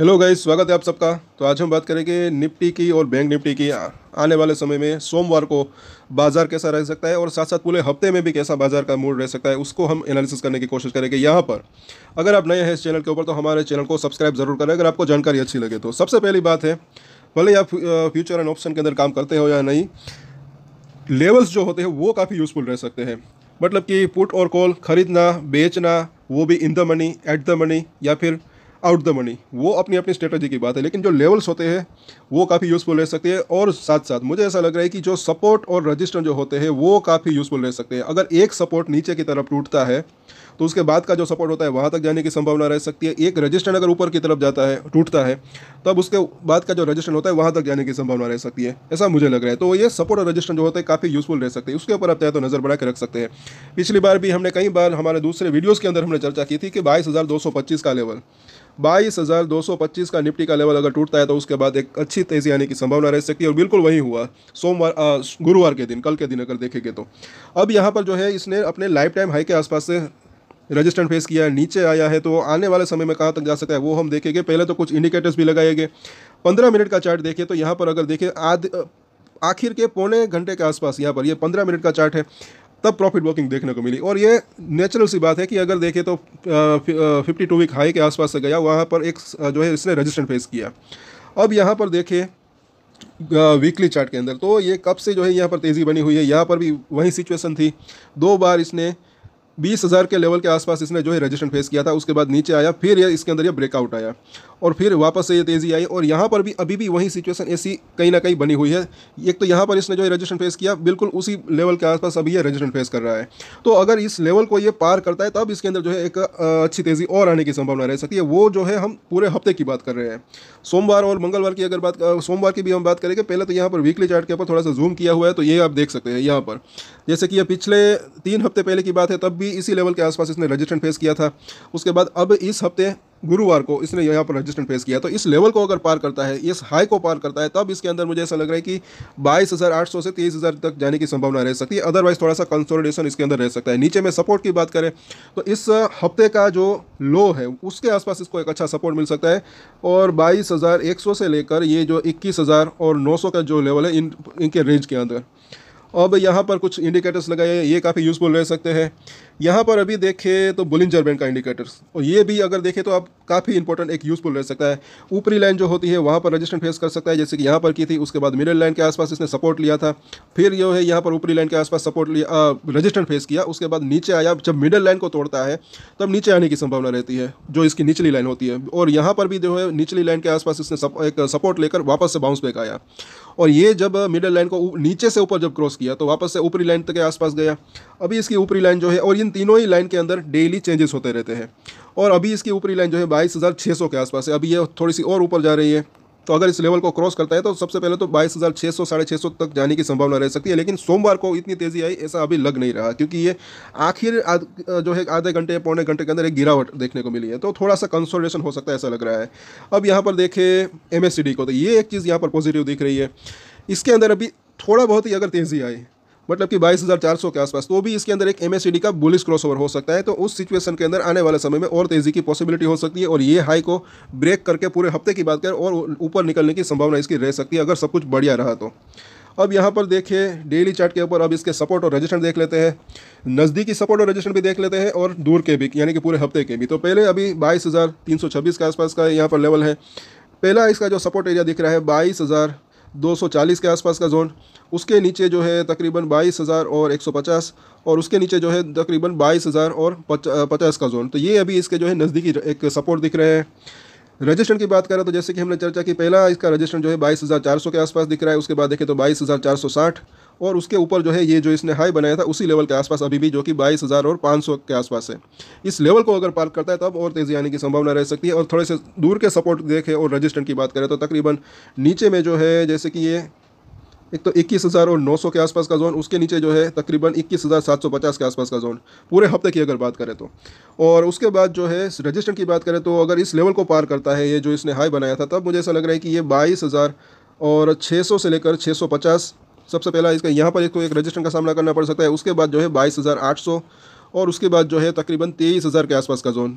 hello guys स्वागत है आप सबका तो आज हम बात करेंगे निफ्टी की और बैंक निफ्टी की आने वाले समय में सोमवार को बाजार कैसा रह सकता है और साथ साथ पूरे हफ्ते में भी कैसा बाजार का मूड रह सकता है उसको हम एनालिसिस करने की कोशिश करेंगे यहाँ पर अगर आप नए हैं इस चैनल के ऊपर तो हमारे चैनल को सब्सक्राइब जरूर करें अगर आपको जानकारी अच्छी लगे तो सबसे पहली बात है भले आप फ्यूचर एंड ऑप्शन के अंदर काम करते हो या नहीं लेवल्स जो होते हैं वो काफ़ी यूज़फुल रह सकते हैं मतलब कि पुट और कॉल खरीदना बेचना वो भी in the money at the money या फिर आउट द मनी वो अपनी अपनी स्ट्रेटजी की बात है लेकिन जो लेवल्स होते हैं वो काफ़ी यूज़फुल रह सकते हैं और साथ साथ मुझे ऐसा लग रहा है कि जो सपोर्ट और रजिस्टर जो होते हैं वो काफ़ी यूज़फुल रह सकते हैं अगर एक सपोर्ट नीचे की तरफ टूटता है तो उसके बाद का जो सपोर्ट होता है वहाँ तक जाने की संभावना रह सकती है एक रजिस्टर अगर ऊपर की तरफ जाता है टूटता है तब उसके बाद का जो रजिस्टर होता है वहाँ तक जाने की संभावना रह सकती है ऐसा मुझे लग रहा है तो ये सपोर्ट और रजिस्टर जो होता है काफ़ी यूज़फुल रह सकते हैं उसके ऊपर आप चाहे तो नज़र बना के रख सकते हैं पिछली बार भी हमने कई बार हमारे दूसरे वीडियोज़ के अंदर हमने चर्चा की थी कि बाईस का लेवल बाईस हज़ार दो सौ पच्चीस का निफ्टी का लेवल अगर टूटता है तो उसके बाद एक अच्छी तेज़ी आने की संभावना रह सकती है और बिल्कुल वही हुआ सोमवार गुरुवार के दिन कल के दिन अगर देखेंगे तो अब यहाँ पर जो है इसने अपने लाइफ टाइम हाई के आसपास से रजिस्टेंट फेस किया है नीचे आया है तो आने वाले समय में कहाँ तक जा सकता है वो हम देखेंगे पहले तो कुछ इंडिकेटर्स भी लगाए गए पंद्रह मिनट का चार्ट देखिए तो यहाँ पर अगर देखें आध आखिर के पौने घंटे के आसपास यहाँ पर ये पंद्रह मिनट का चार्ट है तब प्रॉफिट बुकिंग देखने को मिली और ये नेचुरल सी बात है कि अगर देखें तो फिफ्टी टू वीक हाई के आसपास से गया वहाँ पर एक जो है इसने रजिस्ट्रेंट फेस किया अब यहाँ पर देखें वीकली चार्ट के अंदर तो ये कब से जो है यहाँ पर तेज़ी बनी हुई है यहाँ पर भी वही सिचुएसन थी दो बार इसने बीस हज़ार के लेवल के आसपास इसने जो है रजिस्ट्रेशन फेस किया था उसके बाद नीचे आया फिर ये इसके अंदर ये ब्रेकआउट आया और फिर वापस से ये तेज़ी आई और यहाँ पर भी अभी भी वही सिचुएशन ऐसी कहीं ना कहीं बनी हुई है एक तो यहाँ पर इसने जो है रजिस्ट्रेशन फेस किया बिल्कुल उसी लेवल के आसपास अभी ये रजिस्ट्रेशन फेस कर रहा है तो अगर इस लेवल को ये पार करता है तब इसके अंदर जो है एक अच्छी तेज़ी और आने की संभावना रह सकती है वो जो है हम पूरे हफ्ते की बात कर रहे हैं सोमवार और मंगलवार की अगर बात सोमवार की भी हम बात करेंगे पहले तो यहाँ पर वीकली चार्ट के ऊपर थोड़ा सा जूम किया हुआ है तो ये आप देख सकते हैं यहाँ पर जैसे कि ये पिछले तीन हफ्ते पहले की बात है तब भी भी इसी लेवल के आसपास इसने रजिस्ट्रेंट फेस किया था उसके बाद अब इस हफ्ते गुरुवार को इसने यहाँ पर रजिस्ट्रेंट फेस किया तो इस लेवल को अगर पार करता है इस हाई को पार करता है तब इसके अंदर मुझे ऐसा लग रहा है कि बाईस से तेईस तक जाने की संभावना रह सकती है अदरवाइज थोड़ा सा कंसोलिडेशन इसके अंदर रह सकता है नीचे में सपोर्ट की बात करें तो इस हफ्ते का जो लो है उसके आसपास इसको एक अच्छा सपोर्ट मिल सकता है और बाईस से लेकर ये जो इक्कीस और नौ का जो लेवल है इन इनके रेंज के अंदर अब यहाँ पर कुछ इंडिकेटर्स लगाए ये काफ़ी यूज़फुल रह सकते हैं यहाँ पर अभी देखें तो बुलिंजर जर्बेंट का इंडिकेटर्स और ये भी अगर देखें तो आप काफ़ी इंपॉर्टेंट एक यूज़फुल रह सकता है ऊपरी लाइन जो होती है वहाँ पर रजिस्टेंट फेस कर सकता है जैसे कि यहाँ पर की थी उसके बाद मिडिल लाइन के आसपास इसने सपोर्ट लिया था फिर जो है यहाँ पर ऊपरी लाइन के आसपास सपोर्ट लिया रजिस्टेंट फेस किया उसके बाद नीचे आया जब मिडल लाइन को तोड़ता है तब नीचे आने की संभावना रहती है जो इसकी निचली लाइन होती है और यहाँ पर भी जो है निचली लाइन के आसपास इसने एक सपोर्ट लेकर वापस से बाउंस बैक आया और ये जब मिडल लाइन को नीचे से ऊपर जब क्रॉस किया तो वापस से ऊपरी लाइन के आसपास गया अभी इसकी ऊपरी लाइन जो है और इन इन तीनों ही लाइन के अंदर डेली चेंजेस होते रहते हैं और अभी इसकी ऊपरी लाइन जो है बाईस हज़ार छः सौ के आसपास है अभी ये थोड़ी सी और ऊपर जा रही है तो अगर इस लेवल को क्रॉस करता है तो सबसे पहले तो बाईस हज़ार छः सौ साढ़े छः सौ तक जाने की संभावना रह सकती है लेकिन सोमवार को इतनी तेज़ी आई ऐसा अभी लग नहीं रहा क्योंकि ये आखिर जो है आधे घंटे पौने घंटे के अंदर एक गिरावट देखने को मिली है तो थोड़ा सा कंसोलेशन हो सकता है ऐसा लग रहा है अब यहाँ पर देखें एम को तो ये एक चीज़ यहाँ पर पॉजिटिव दिख रही है इसके अंदर अभी थोड़ा बहुत ही अगर तेज़ी आई मतलब कि बाईस के आसपास तो भी इसके अंदर एक एम का बुलिस क्रॉसओवर हो सकता है तो उस सिचुएशन के अंदर आने वाले समय में और तेज़ी की पॉसिबिलिटी हो सकती है और ये हाई को ब्रेक करके पूरे हफ्ते की बात करें और ऊपर निकलने की संभावना इसकी रह सकती है अगर सब कुछ बढ़िया रहा तो अब यहाँ पर देखिए डेली चार्ट के ऊपर अब इसके सपोर्ट और रजिस्टर देख लेते हैं नज़दीकी सपोर्ट और रजिस्टर भी देख लेते हैं और दूर के भी यानी कि पूरे हफ्ते के भी तो पहले अभी बाईस हज़ार तीन सौ छब्बीस के आसपास का यहाँ पर लेवल है पहला इसका जो सपोर्ट एरिया दिख रहा है बाईस हज़ार 240 के आसपास का जोन उसके नीचे जो है तकरीबन बाईस हज़ार और 150 और उसके नीचे जो है तकरीबन बाईस हज़ार और पचास का जोन तो ये अभी इसके जो है नज़दीकी एक सपोर्ट दिख रहे हैं रजिस्ट्रेशन की बात करें तो जैसे कि हमने चर्चा की पहला इसका रजिस्ट्रेशन जो है बाईस हज़ार चार सौ के आसपास दिख रहा है उसके बाद देखें तो बाईस हज़ार चार सौ साठ और उसके ऊपर जो है ये जो इसने हाई बनाया था उसी लेवल के आसपास अभी भी जो कि बाईस हज़ार और पाँच सौ के आसपास है इस लेवल को अगर पार करता है तब और तेज़ी आने की संभावना रह सकती है और थोड़े से दूर के सपोर्ट देखें और रजिस्टेंट की बात करें तो तकरीबन नीचे में जो है जैसे कि ये एक तो इक्कीस हज़ार और नौ सौ के आसपास का जोन उसके नीचे जो है तकरीबन इक्कीस हज़ार सात सौ पचास के आसपास का जोन पूरे हफ्ते की अगर बात करें तो और उसके बाद जो है रजिस्टर की बात करें तो अगर इस लेवल को पार करता है ये जो इसने हाई बनाया था तब मुझे ऐसा लग रहा है कि ये बाईस हज़ार और छः सौ से लेकर छः सौ पचास सबसे पहला इसका यहाँ पर एक एक रजिस्ट्रेशन का सामना करना पड़ सकता है उसके बाद जो है बाईस हज़ार आठ सौ और उसके बाद जो है तकरीबन तेईस हज़ार के आसपास का जोन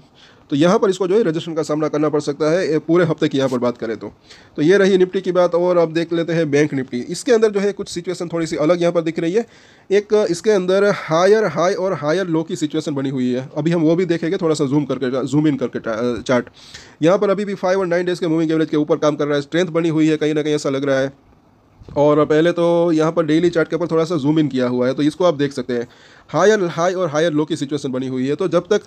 तो यहाँ पर इसको जो है रजिस्ट्रेशन का सामना करना पड़ सकता है पूरे हफ्ते की यहाँ पर बात करें तो तो ये रही निफ्टी की बात और अब देख लेते हैं बैंक निफ्टी इसके अंदर जो है कुछ सिचुएशन थोड़ी सी अलग यहाँ पर दिख रही है एक इसके अंदर हायर हाई और हायर लो की सिचुएशन बनी हुई है अभी हम वो भी देखेंगे थोड़ा सा जूम करके जूम इन करके चार्ट यहाँ पर अभी भी फाइव और नाइन डेज़ के मूविंग एवरेज के ऊपर काम कर रहा है स्ट्रेंथ बनी हुई है कहीं ना कहीं ऐसा लग रहा है और पहले तो यहाँ पर डेली चार्ट के ऊपर थोड़ा सा जूम इन किया हुआ है तो इसको आप देख सकते हैं हायर हाई और हायर लो की सिचुएशन बनी हुई है तो जब तक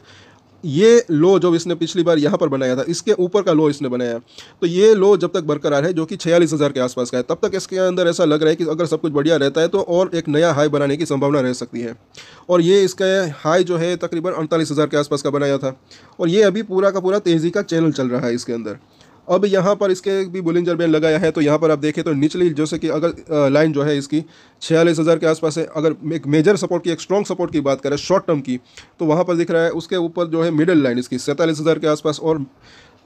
ये लो जो इसने पिछली बार यहाँ पर बनाया था इसके ऊपर का लो इसने बनाया तो ये लो जब तक बरकरार है जो कि छियालीस हज़ार के आसपास का है तब तक इसके अंदर ऐसा लग रहा है कि अगर सब कुछ बढ़िया रहता है तो और एक नया हाई बनाने की संभावना रह सकती है और ये इसका हाई जो है तकरीबन अड़तालीस हज़ार के आसपास का बनाया था और ये अभी पूरा का पूरा तेज़ी का चैनल चल रहा है इसके अंदर अब यहाँ पर इसके भी बुलिंजर बैंड लगाया है तो यहाँ पर आप देखें तो निचली जैसे कि अगर लाइन जो है इसकी छियालीस हज़ार के आसपास है अगर एक मेजर सपोर्ट की एक स्ट्रॉन्ग सपोर्ट की बात करें शॉर्ट टर्म की तो वहाँ पर दिख रहा है उसके ऊपर जो है मिडिल लाइन इसकी सैंतालीस हज़ार के आसपास और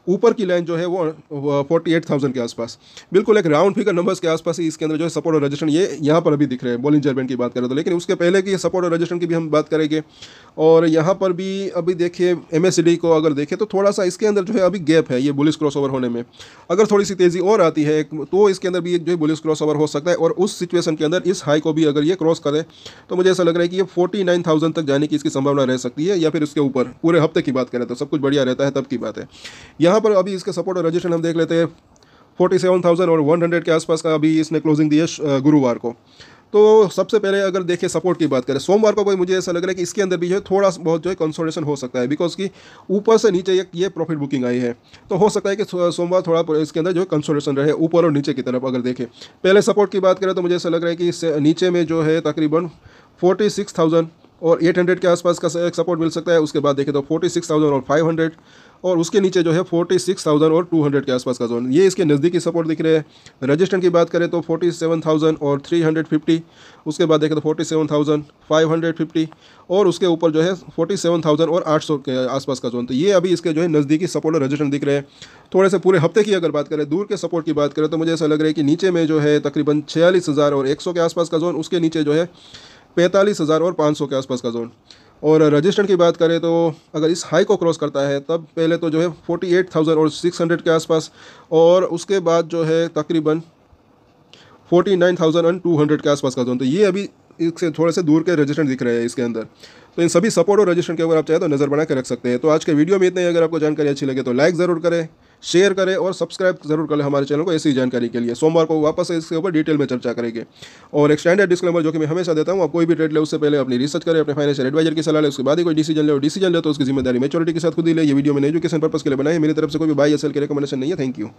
ऊपर की लाइन जो है वो फोर्टी एट थाउजेंड के आसपास बिल्कुल एक राउंड फिगर नंबर्स के आसपास ही इसके अंदर जो है सपोर्ट और रजिस्ट्रेशन ये यहाँ पर अभी दिख रहे हैं बॉलिंग जर्मेंट की बात करें तो लेकिन उसके पहले की सपोर्ट और रजिस्ट्रेशन की भी हम बात करेंगे और यहाँ पर भी अभी देखिए एम को अगर देखें तो थोड़ा सा इसके अंदर जो है अभी गैप है ये बुलिस क्रॉस होने में अगर थोड़ी सी तेज़ी और आती है तो इसके अंदर भी एक जो है बुलिस क्रॉस हो सकता है और उस सिचुएशन के अंदर इस हाई को भी अगर ये क्रॉस करें तो मुझे ऐसा लग रहा है कि ये फोर्टी नाइन थाउजेंड तक जाने की इसकी संभावना रह सकती है या फिर उसके ऊपर पूरे हफ्ते की बात करें तो सब कुछ बढ़िया रहता है तब की बात है यहाँ यहाँ पर अभी इसका सपोर्ट और रजिस्ट्रेशन हम देख लेते हैं फोर्टी सेवन थाउजेंड और वन हंड्रेड के आसपास का अभी इसने क्लोजिंग दी है गुरुवार को तो सबसे पहले अगर देखें सपोर्ट की बात करें सोमवार को भाई मुझे ऐसा लग रहा है कि इसके अंदर भी जो है थोड़ा बहुत जो है कंसोलेशन हो सकता है बिकॉज कि ऊपर से नीचे ये प्रॉफिट बुकिंग आई है तो हो सकता है कि सोमवार थोड़ा इसके अंदर जो है कंसोलेशन रहे ऊपर और नीचे की तरफ अगर देखें पहले सपोर्ट की बात करें तो मुझे ऐसा लग रहा है कि नीचे में जो है तकरीबन फोर्टी सिक्स थाउजेंड और हंड्रेड के आसपास का एक सपोर्ट मिल सकता है उसके बाद देखें तो थाउजेंड और हंड्रेड और उसके नीचे जो है फोर्टी सिक्स थाउजेंड और टू हंड्रेड के आसपास का जोन ये इसके नज़दीकी सपोर्ट दिख रहे हैं रजिस्टेंट की बात करें तो फोर्टी सेवन थाउजेंड और थ्री हंड्रेड फिफ्टी उसके बाद देखें तो forty seven thousand five hundred fifty और उसके ऊपर जो है फोर्टी सेवन थाउजेंड और आठ सौ के आसपास का जोन तो ये अभी इसके जो है नज़दीकी सपोर्ट और रजिस्टेंट दिख रहे हैं थोड़े से पूरे हफ्ते की अगर बात करें दूर के सपोर्ट की बात करें तो मुझे ऐसा लग रहा है कि नीचे में जो है तकरीबन छियालीस हज़ार और एक सौ के आसपास का जोन उसके नीचे जो है पैंतालीस हज़ार और पाँच सौ के आसपास का जोन और रजिस्टर्ड की बात करें तो अगर इस हाई को क्रॉस करता है तब पहले तो जो है फोर्टी एट थाउजेंड और सिक्स हंड्रेड के आसपास और उसके बाद जो है तकरीबन forty nine thousand and two hundred के आसपास का जोन तो ये अभी इससे थोड़े से दूर के रजिस्टर दिख रहे हैं इसके अंदर तो इन सभी सपोर्ट और रजिस्टर के ऊपर आप चाहे तो नज़र बना के रख सकते हैं तो आज के वीडियो में इतना ही अगर आपको जानकारी अच्छी लगे तो लाइक ज़रूर करें शेयर करें और सब्सक्राइब जरूर करें हमारे चैनल को ऐसी जानकारी के लिए सोमवार को वापस इसके ऊपर डिटेल में चर्चा करेंगे और एक स्टैंडर्ड डिस्क्लेमर जो कि मैं हमेशा देता हूँ आप कोई भी ट्रेड ले उससे पहले अपनी रिसर्च करें अपने फाइनेंशियल एडवाइजर की सलाह ले उसके बाद ही कोई डिसीजन ले डिसीजन ले तो उसकी जिम्मेदारी मेचोरिटी के साथ खुद ही ले ये वीडियो मैंने एजुकेशन पर्पस के लिए बनाए मेरी तरफ से कोई भी बाई एस की रिकमेंडेशन नहीं है थैंक यू